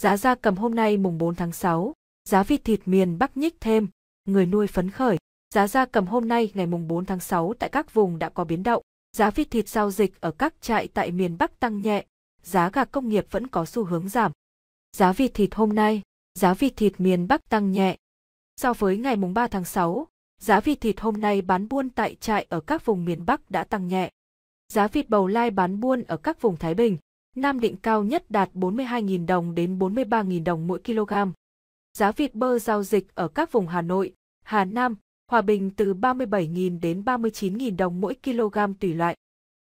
Giá gia cầm hôm nay mùng 4 tháng 6, giá vịt thịt miền Bắc nhích thêm, người nuôi phấn khởi. Giá gia cầm hôm nay ngày mùng 4 tháng 6 tại các vùng đã có biến động. Giá vịt thịt giao dịch ở các trại tại miền Bắc tăng nhẹ, giá gà công nghiệp vẫn có xu hướng giảm. Giá vịt thịt hôm nay, giá vịt thịt miền Bắc tăng nhẹ. So với ngày mùng 3 tháng 6, giá vịt thịt hôm nay bán buôn tại trại ở các vùng miền Bắc đã tăng nhẹ. Giá vịt bầu lai bán buôn ở các vùng Thái Bình, Nam Định cao nhất đạt 42.000 đồng đến 43.000 đồng mỗi kg. Giá vịt bơ giao dịch ở các vùng Hà Nội, Hà Nam, Hòa Bình từ 37.000 đến 39.000 đồng mỗi kg tùy loại.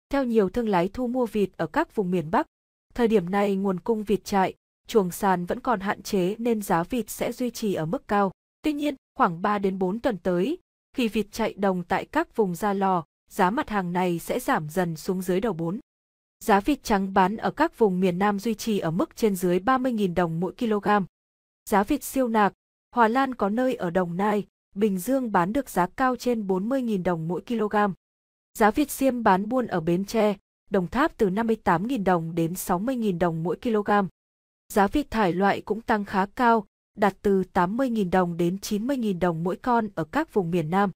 Theo nhiều thương lái thu mua vịt ở các vùng miền Bắc, thời điểm này nguồn cung vịt trại, chuồng sàn vẫn còn hạn chế nên giá vịt sẽ duy trì ở mức cao. Tuy nhiên, khoảng 3 đến 4 tuần tới, khi vịt chạy đồng tại các vùng ra lò, giá mặt hàng này sẽ giảm dần xuống dưới đầu 4. Giá vịt trắng bán ở các vùng miền Nam duy trì ở mức trên dưới 30.000 đồng mỗi kg. Giá vịt siêu nạc, Hòa Lan có nơi ở Đồng Nai, Bình Dương bán được giá cao trên 40.000 đồng mỗi kg. Giá vịt xiêm bán buôn ở Bến Tre, Đồng Tháp từ 58.000 đồng đến 60.000 đồng mỗi kg. Giá vịt thải loại cũng tăng khá cao, đạt từ 80.000 đồng đến 90.000 đồng mỗi con ở các vùng miền Nam.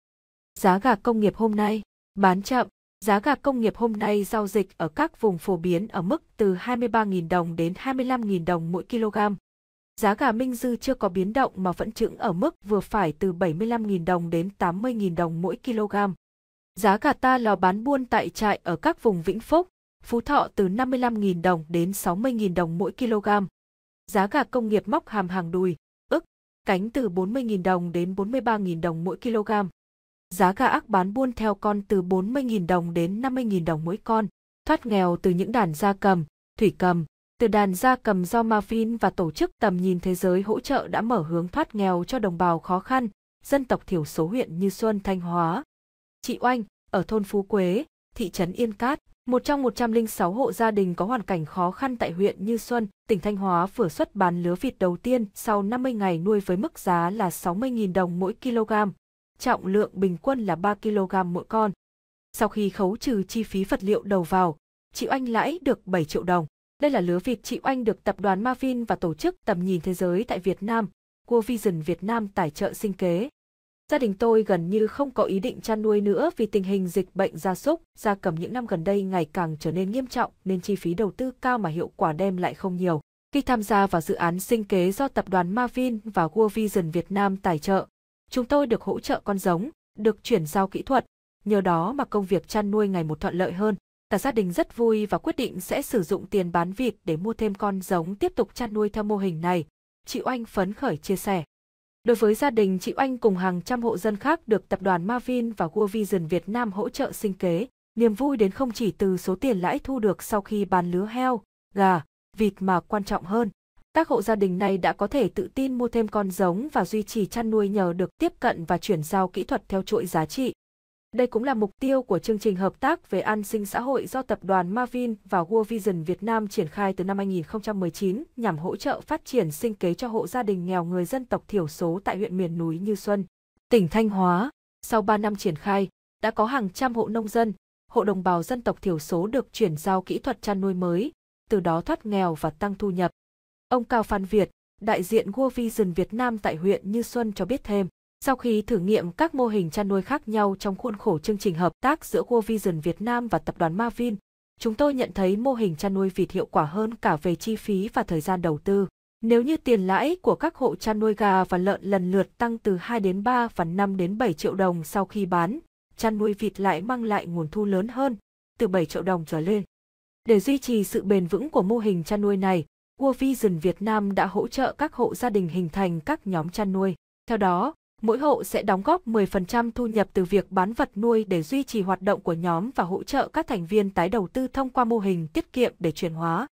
Giá gà công nghiệp hôm nay bán chậm Giá gà công nghiệp hôm nay giao dịch ở các vùng phổ biến ở mức từ 23.000 đồng đến 25.000 đồng mỗi kg. Giá gà Minh Dư chưa có biến động mà vẫn chững ở mức vừa phải từ 75.000 đồng đến 80.000 đồng mỗi kg. Giá gà ta lò bán buôn tại trại ở các vùng Vĩnh Phúc, Phú Thọ từ 55.000 đồng đến 60.000 đồng mỗi kg. Giá gà công nghiệp móc hàm hàng đùi, ức, cánh từ 40.000 đồng đến 43.000 đồng mỗi kg. Giá gà ác bán buôn theo con từ 40.000 đồng đến 50.000 đồng mỗi con, thoát nghèo từ những đàn gia cầm, thủy cầm, từ đàn gia cầm do Mafin và tổ chức tầm nhìn thế giới hỗ trợ đã mở hướng thoát nghèo cho đồng bào khó khăn, dân tộc thiểu số huyện Như Xuân Thanh Hóa. Chị Oanh, ở thôn Phú Quế, thị trấn Yên Cát, một trong 106 hộ gia đình có hoàn cảnh khó khăn tại huyện Như Xuân, tỉnh Thanh Hóa vừa xuất bán lứa vịt đầu tiên sau 50 ngày nuôi với mức giá là 60.000 đồng mỗi kg trọng lượng bình quân là 3 kg mỗi con. Sau khi khấu trừ chi phí vật liệu đầu vào, chị Oanh lãi được 7 triệu đồng. Đây là lứa vịt chị Oanh được tập đoàn Mavin và tổ chức tầm nhìn thế giới tại Việt Nam, World Vision Việt Nam tài trợ sinh kế. Gia đình tôi gần như không có ý định chăn nuôi nữa vì tình hình dịch bệnh gia súc, gia cầm những năm gần đây ngày càng trở nên nghiêm trọng nên chi phí đầu tư cao mà hiệu quả đem lại không nhiều. Khi tham gia vào dự án sinh kế do tập đoàn Mavin và World Vision Việt Nam tài trợ, Chúng tôi được hỗ trợ con giống, được chuyển giao kỹ thuật, nhờ đó mà công việc chăn nuôi ngày một thuận lợi hơn. Cả gia đình rất vui và quyết định sẽ sử dụng tiền bán vịt để mua thêm con giống tiếp tục chăn nuôi theo mô hình này. Chị Oanh phấn khởi chia sẻ. Đối với gia đình chị Oanh cùng hàng trăm hộ dân khác được tập đoàn Mavin và World Vision Việt Nam hỗ trợ sinh kế, niềm vui đến không chỉ từ số tiền lãi thu được sau khi bán lứa heo, gà, vịt mà quan trọng hơn các hộ gia đình này đã có thể tự tin mua thêm con giống và duy trì chăn nuôi nhờ được tiếp cận và chuyển giao kỹ thuật theo chuỗi giá trị. Đây cũng là mục tiêu của chương trình hợp tác về an sinh xã hội do tập đoàn Mavin và World Vision Việt Nam triển khai từ năm 2019 nhằm hỗ trợ phát triển sinh kế cho hộ gia đình nghèo người dân tộc thiểu số tại huyện miền núi Như Xuân, tỉnh Thanh Hóa. Sau 3 năm triển khai, đã có hàng trăm hộ nông dân, hộ đồng bào dân tộc thiểu số được chuyển giao kỹ thuật chăn nuôi mới, từ đó thoát nghèo và tăng thu nhập. Ông Cao Phan Việt, đại diện World Vision Việt Nam tại huyện Như Xuân cho biết thêm, sau khi thử nghiệm các mô hình chăn nuôi khác nhau trong khuôn khổ chương trình hợp tác giữa World Vision Việt Nam và tập đoàn Mavin, chúng tôi nhận thấy mô hình chăn nuôi vịt hiệu quả hơn cả về chi phí và thời gian đầu tư. Nếu như tiền lãi của các hộ chăn nuôi gà và lợn lần lượt tăng từ 2 đến 3 và 5 đến 7 triệu đồng sau khi bán, chăn nuôi vịt lại mang lại nguồn thu lớn hơn, từ 7 triệu đồng trở lên. Để duy trì sự bền vững của mô hình chăn nuôi này, World Vision Việt Nam đã hỗ trợ các hộ gia đình hình thành các nhóm chăn nuôi. Theo đó, mỗi hộ sẽ đóng góp 10% thu nhập từ việc bán vật nuôi để duy trì hoạt động của nhóm và hỗ trợ các thành viên tái đầu tư thông qua mô hình tiết kiệm để chuyển hóa